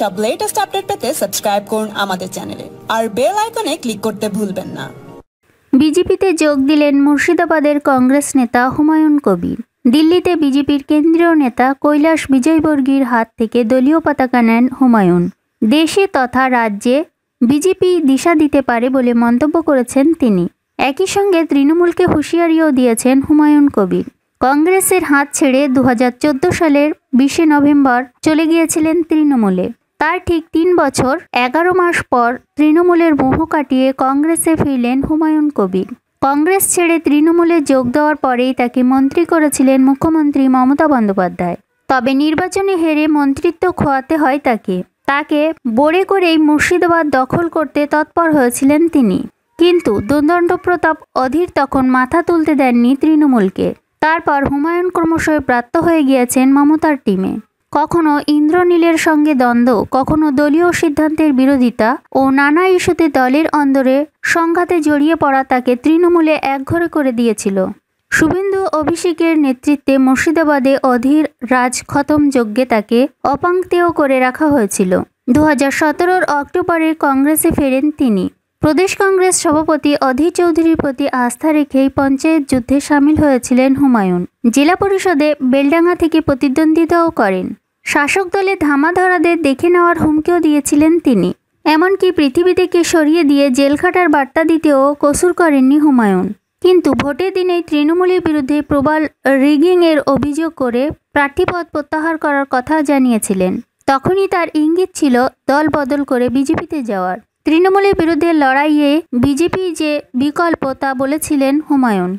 সব latest update পেতে subscribe করুন আমাদের চ্যানেলে আর বেল আইকনে ক্লিক করতে ভুলবেন না বিজেপিতে যোগ দিলেন মুর্শিদাবাদের কংগ্রেস নেতা হুমায়ুন কবির দিল্লিতে বিজেপির কেন্দ্রীয় নেতা কৈলাস বিজয়বর্গীর হাত থেকে দলীয় পতাকা নেন হুমায়ুন দেশে তথা রাজ্যে বিজেপি দিশা দিতে পারে বলে মন্তব্য করেছেন তিনি একই সঙ্গে তৃণমূলকে হুঁশিয়ারিও দিয়েছেন হুমায়ুন কবির কংগ্রেসের হাত ছেড়ে দু সালের বিশে নভেম্বর চলে গিয়েছিলেন তৃণমূলে তার ঠিক তিন বছর এগারো মাস পর তৃণমূলের মোহ কাটিয়ে কংগ্রেসে ফিরলেন হুমায়ুন কবির কংগ্রেস ছেড়ে তৃণমূলে যোগ দেওয়ার পরেই তাকে মন্ত্রী করেছিলেন মুখ্যমন্ত্রী মমতা বন্দ্যোপাধ্যায় তবে নির্বাচনে হেরে মন্ত্রিত্ব খোয়াতে হয় তাকে তাকে বড়ে করেই মুর্শিদাবাদ দখল করতে তৎপর হয়েছিলেন তিনি কিন্তু দুর্দণ্ড প্রতাপ অধীর তখন মাথা তুলতে দেননি তৃণমূলকে তারপর হুমায়ুন ক্রমশই প্রাপ্ত হয়ে গিয়েছেন মমতার টিমে কখনো ইন্দ্রনীলের সঙ্গে দ্বন্দ্ব কখনো দলীয় সিদ্ধান্তের বিরোধিতা ও নানা ইস্যুতে দলের অন্দরে সংঘাতে জড়িয়ে পড়া তাকে তৃণমূলে একঘরে করে দিয়েছিল শুভেন্দু অভিষেকের নেতৃত্বে মুর্শিদাবাদে অধীর রাজ খতম যজ্ঞে তাকে অপাঙ্ক্তেয় করে রাখা হয়েছিল দু হাজার অক্টোবরে কংগ্রেসে ফেরেন তিনি প্রদেশ কংগ্রেস সভাপতি অধীর চৌধুরীর প্রতি আস্থা রেখেই পঞ্চায়েত যুদ্ধে সামিল হয়েছিলেন হুমায়ুন জেলা পরিষদে বেলডাঙ্গা থেকে প্রতিদ্বন্দ্বিতাও করেন শাসক দলে ধামাধরাদের দেখে নেওয়ার হুমকিও দিয়েছিলেন তিনি এমনকি পৃথিবী থেকে সরিয়ে দিয়ে জেল খাটার বার্তা দিতেও কসুর করেননি হুমায়ুন কিন্তু ভোটের দিনেই তৃণমূলের বিরুদ্ধে প্রবল রিগিংয়ের অভিযোগ করে প্রার্থীপদ প্রত্যাহার করার কথা জানিয়েছিলেন তখনই তার ইঙ্গিত ছিল দল বদল করে বিজেপিতে যাওয়ার তৃণমূলের বিরুদ্ধে লড়াইয়ে বিজেপি যে বিকল্প তা বলেছিলেন হুমায়ুন